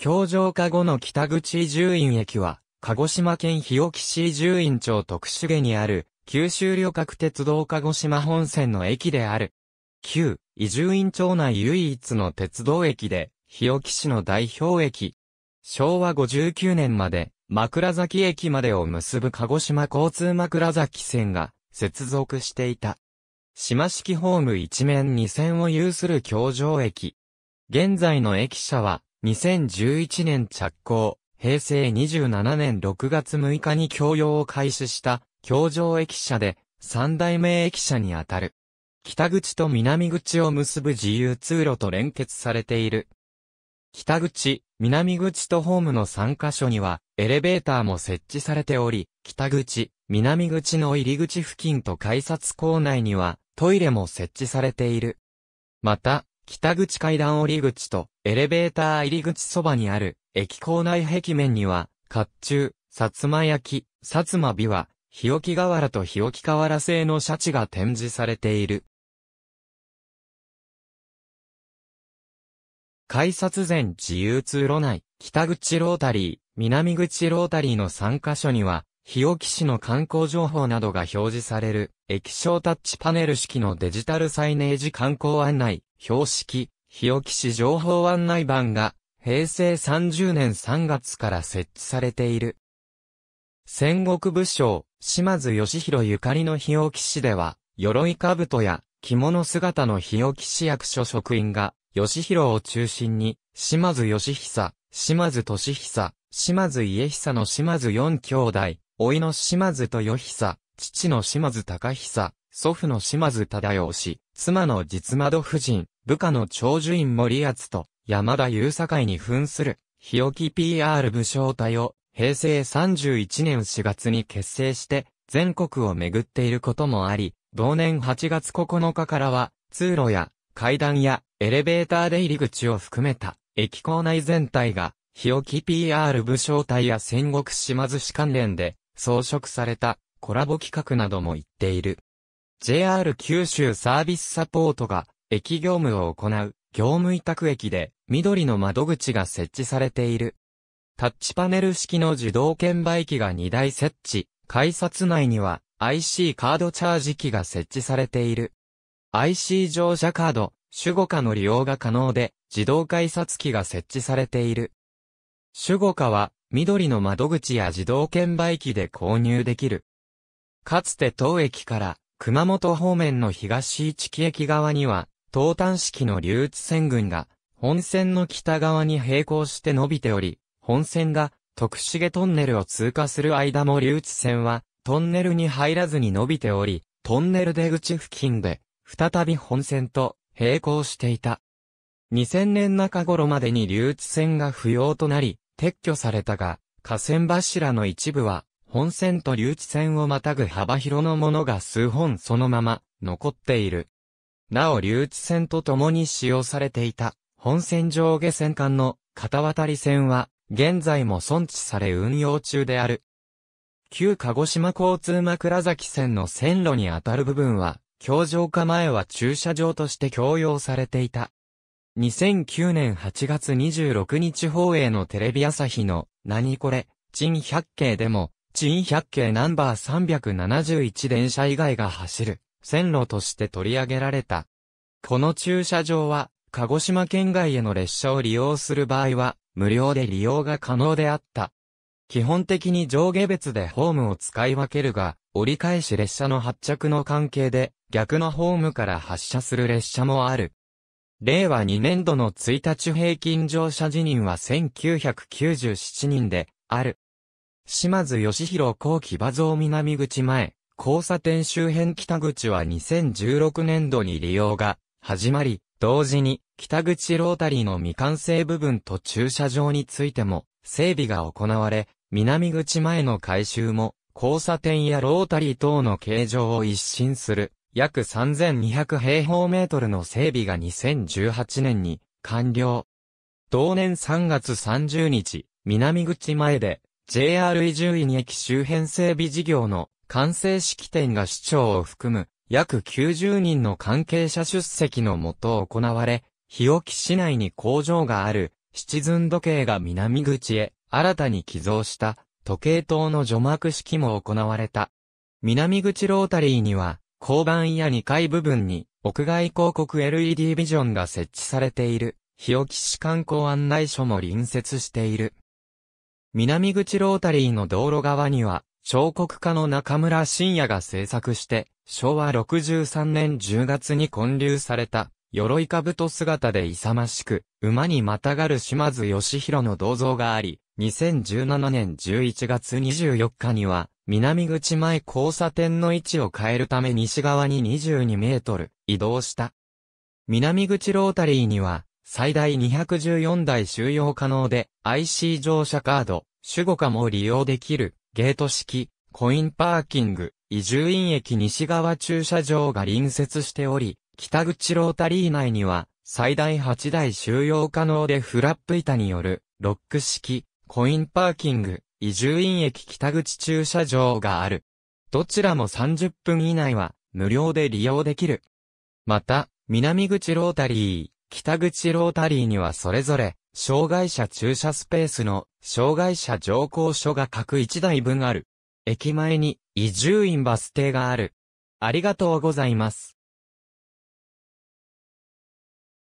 京城下後の北口伊集院駅は、鹿児島県日置市伊集院町徳下にある、九州旅客鉄道鹿児島本線の駅である。旧、伊集院町内唯一の鉄道駅で、日置市の代表駅。昭和59年まで、枕崎駅までを結ぶ鹿児島交通枕崎線が、接続していた。島式ホーム一面二線を有する京城駅。現在の駅舎は、2011年着工、平成27年6月6日に供用を開始した、京城駅舎で、三代目駅舎にあたる。北口と南口を結ぶ自由通路と連結されている。北口、南口とホームの3カ所には、エレベーターも設置されており、北口、南口の入り口付近と改札構内には、トイレも設置されている。また、北口階段折口とエレベーター入り口そばにある駅構内壁面には、甲冑、薩摩焼、薩摩琵琶、日置瓦と日置瓦製のシャチが展示されている。改札前自由通路内、北口ロータリー、南口ロータリーの3カ所には、日置市の観光情報などが表示される、液晶タッチパネル式のデジタルサイネージ観光案内、標識、日置市情報案内板が、平成30年3月から設置されている。戦国武将、島津義弘ゆかりの日置市では、鎧兜や着物姿の日置市役所職員が、義弘を中心に、島津義久、島津俊久、島津家久の島津四兄弟、老いの島津豊久、父の島津隆久、祖父の島津忠義、妻の実窓夫人、部下の長寿院森厚と、山田優堺に扮する、日置 PR 武将隊を、平成31年4月に結成して、全国を巡っていることもあり、同年8月9日からは、通路や、階段や、エレベーター出入り口を含めた、駅構内全体が、日置 PR 武将隊や戦国島津市関連で、装飾された、コラボ企画なども言っている。JR 九州サービスサポートが、駅業務を行う、業務委託駅で、緑の窓口が設置されている。タッチパネル式の自動券売機が2台設置、改札内には IC カードチャージ機が設置されている。IC 乗車カード、主語化の利用が可能で、自動改札機が設置されている。主語化は、緑の窓口や自動券売機で購入できる。かつて当駅から熊本方面の東市木駅側には、東端式の流通線群が、本線の北側に並行して伸びており、本線が徳重トンネルを通過する間も流通線は、トンネルに入らずに伸びており、トンネル出口付近で、再び本線と並行していた。2000年中頃までに流通線が不要となり、撤去されたが、河川柱の一部は本線と留置線をまたぐ幅広のものが数本そのまま残っている。なお留置線と共に使用されていた本線上下線間の片渡り線は現在も存置され運用中である。旧鹿児島交通枕崎線の線路にあたる部分は、橋上化前は駐車場として供用されていた。2009年8月26日放映のテレビ朝日の、何これ、珍百景でも、珍百景ナンバー371電車以外が走る線路として取り上げられた。この駐車場は、鹿児島県外への列車を利用する場合は、無料で利用が可能であった。基本的に上下別でホームを使い分けるが、折り返し列車の発着の関係で、逆のホームから発車する列車もある。令和2年度の1日平均乗車辞任は1997人で、ある。島津義弘後期馬像南口前、交差点周辺北口は2016年度に利用が始まり、同時に北口ロータリーの未完成部分と駐車場についても整備が行われ、南口前の改修も交差点やロータリー等の形状を一新する約3200平方メートルの整備が2018年に完了。同年3月30日、南口前で JR 伊集院駅周辺整備事業の完成式典が市長を含む約90人の関係者出席のもと行われ、日置市内に工場がある、七寸時計が南口へ新たに寄贈した時計塔の除幕式も行われた。南口ロータリーには、交番や2階部分に屋外広告 LED ビジョンが設置されている、日置市観光案内所も隣接している。南口ロータリーの道路側には、彫刻家の中村信也が制作して、昭和63年10月に建立された、鎧兜姿で勇ましく、馬にまたがる島津義弘の銅像があり、2017年11月24日には、南口前交差点の位置を変えるため西側に22メートル移動した。南口ロータリーには、最大214台収容可能で、IC 乗車カード、主語化も利用できる、ゲート式、コインパーキング、移住院駅西側駐車場が隣接しており、北口ロータリー内には、最大8台収容可能でフラップ板による、ロック式、コインパーキング、移住院駅北口駐車場がある。どちらも30分以内は、無料で利用できる。また、南口ロータリー、北口ロータリーにはそれぞれ、障害者駐車スペースの障害者乗降所が各1台分ある。駅前に移住院バス停がある。ありがとうございます。